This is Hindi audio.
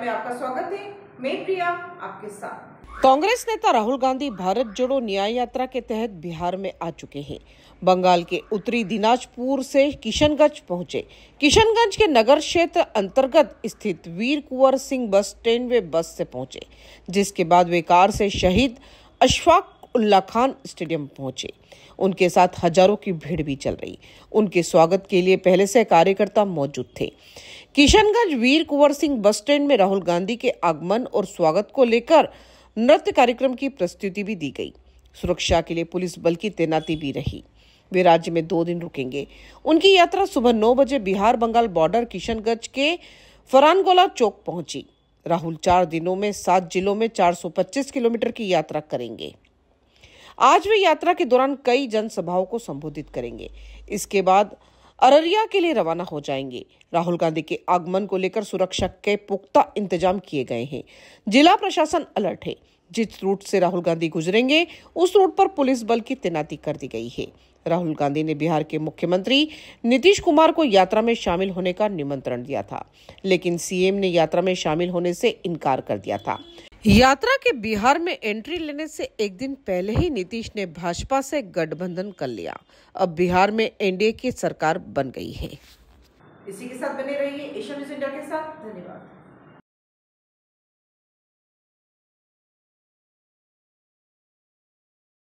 में आपका स्वागत है मैं प्रिया आपके साथ कांग्रेस नेता राहुल गांधी भारत जोड़ो न्याय यात्रा के तहत बिहार में आ चुके हैं बंगाल के उत्तरी दिनाजपुर से किशनगंज पहुंचे किशनगंज के नगर क्षेत्र अंतर्गत स्थित वीर कुंवर सिंह बस स्टैंड वे बस से पहुंचे जिसके बाद वे कार से शहीद अशफाक उल्ला खान स्टेडियम पहुंचे उनके साथ हजारों की भीड़ भी चल रही उनके स्वागत के लिए पहले से कार्यकर्ता मौजूद थे किशनगंज वीर कुंवर सिंह बस स्टैंड में राहुल गांधी के आगमन और स्वागत को लेकर नृत्य कार्यक्रम की प्रस्तुति भी दी गई सुरक्षा के लिए पुलिस बल की तैनाती भी रही वे राज्य में दो दिन रुकेंगे उनकी यात्रा सुबह नौ बजे बिहार बंगाल बॉर्डर किशनगंज के फरानगोला चौक पहुंची राहुल चार दिनों में सात जिलों में 425 किलोमीटर की यात्रा करेंगे आज वे यात्रा के दौरान कई जनसभाओं को संबोधित करेंगे इसके बाद अररिया के लिए रवाना हो जाएंगे राहुल गांधी के आगमन को लेकर सुरक्षा के पुख्ता इंतजाम किए गए हैं जिला प्रशासन अलर्ट है जिस रूट से राहुल गांधी गुजरेंगे उस रूट पर पुलिस बल की तैनाती कर दी गई है राहुल गांधी ने बिहार के मुख्यमंत्री नीतीश कुमार को यात्रा में शामिल होने का निमंत्रण दिया था लेकिन सीएम ने यात्रा में शामिल होने से इनकार कर दिया था यात्रा के बिहार में एंट्री लेने से एक दिन पहले ही नीतीश ने भाजपा से गठबंधन कर लिया अब बिहार में एनडीए की सरकार बन गई है इसी के साथ बने रहिए एशिया न्यूज इंडिया के साथ धन्यवाद